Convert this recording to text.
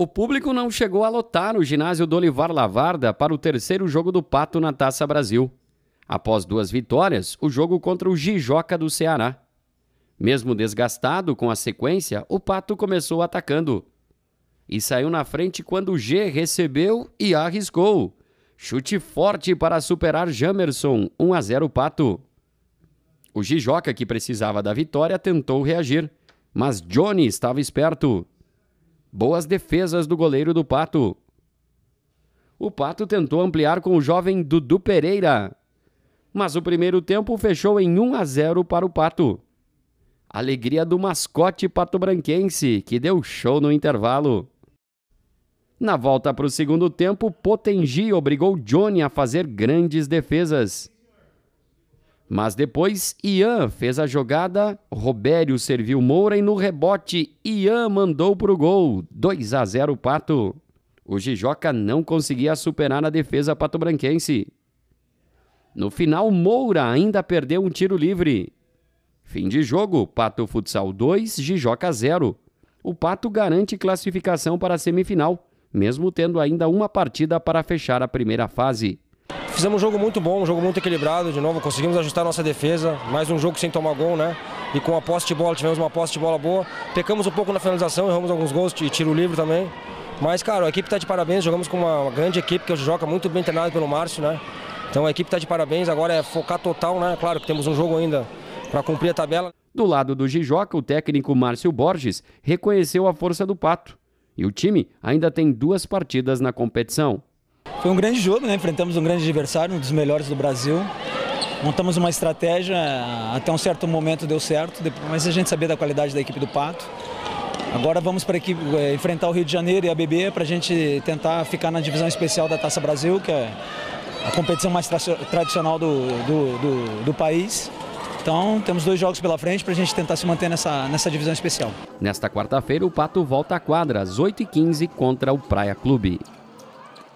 O público não chegou a lotar o ginásio do Olivar Lavarda para o terceiro jogo do Pato na Taça Brasil. Após duas vitórias, o jogo contra o Jijoca do Ceará. Mesmo desgastado com a sequência, o Pato começou atacando. E saiu na frente quando o G recebeu e arriscou. Chute forte para superar Jamerson, 1 a 0 Pato. O Jijoca, que precisava da vitória, tentou reagir, mas Johnny estava esperto Boas defesas do goleiro do Pato. O Pato tentou ampliar com o jovem Dudu Pereira, mas o primeiro tempo fechou em 1 a 0 para o Pato. Alegria do mascote pato-branquense, que deu show no intervalo. Na volta para o segundo tempo, Potengi obrigou Johnny a fazer grandes defesas. Mas depois Ian fez a jogada, Robério serviu Moura e no rebote Ian mandou para o gol. 2 a 0 Pato. O Gijoca não conseguia superar a defesa pato-branquense. No final, Moura ainda perdeu um tiro livre. Fim de jogo, Pato Futsal 2, Gijoca 0. O Pato garante classificação para a semifinal, mesmo tendo ainda uma partida para fechar a primeira fase. Fizemos um jogo muito bom, um jogo muito equilibrado, de novo, conseguimos ajustar nossa defesa, mais um jogo sem tomar gol, né? E com a posse de bola, tivemos uma posse de bola boa. Pecamos um pouco na finalização, erramos alguns gols e tiro livre também. Mas, cara, a equipe está de parabéns, jogamos com uma grande equipe que joga muito bem treinada pelo Márcio, né? Então a equipe está de parabéns, agora é focar total, né? Claro que temos um jogo ainda para cumprir a tabela. Do lado do Gijoca, o técnico Márcio Borges reconheceu a força do Pato. E o time ainda tem duas partidas na competição. Foi um grande jogo, né? enfrentamos um grande adversário, um dos melhores do Brasil. Montamos uma estratégia, até um certo momento deu certo, mas a gente sabia da qualidade da equipe do Pato. Agora vamos para equipe, é, enfrentar o Rio de Janeiro e a BB para a gente tentar ficar na divisão especial da Taça Brasil, que é a competição mais tra tradicional do, do, do, do país. Então, temos dois jogos pela frente para a gente tentar se manter nessa, nessa divisão especial. Nesta quarta-feira, o Pato volta à quadra às 8h15 contra o Praia Clube.